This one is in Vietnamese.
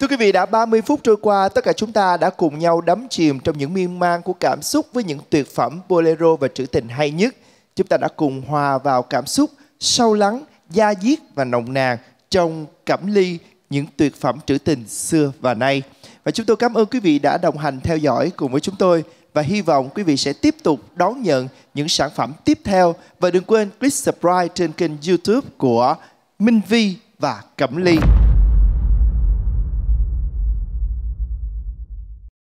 Thưa quý vị, đã 30 phút trôi qua, tất cả chúng ta đã cùng nhau đắm chìm trong những miên man của cảm xúc với những tuyệt phẩm bolero và trữ tình hay nhất. Chúng ta đã cùng hòa vào cảm xúc sâu lắng, da diết và nồng nàn trong cẩm ly những tuyệt phẩm trữ tình xưa và nay. Và chúng tôi cảm ơn quý vị đã đồng hành theo dõi cùng với chúng tôi và hy vọng quý vị sẽ tiếp tục đón nhận những sản phẩm tiếp theo và đừng quên click subscribe trên kênh YouTube của Minh Vi và Cẩm Ly.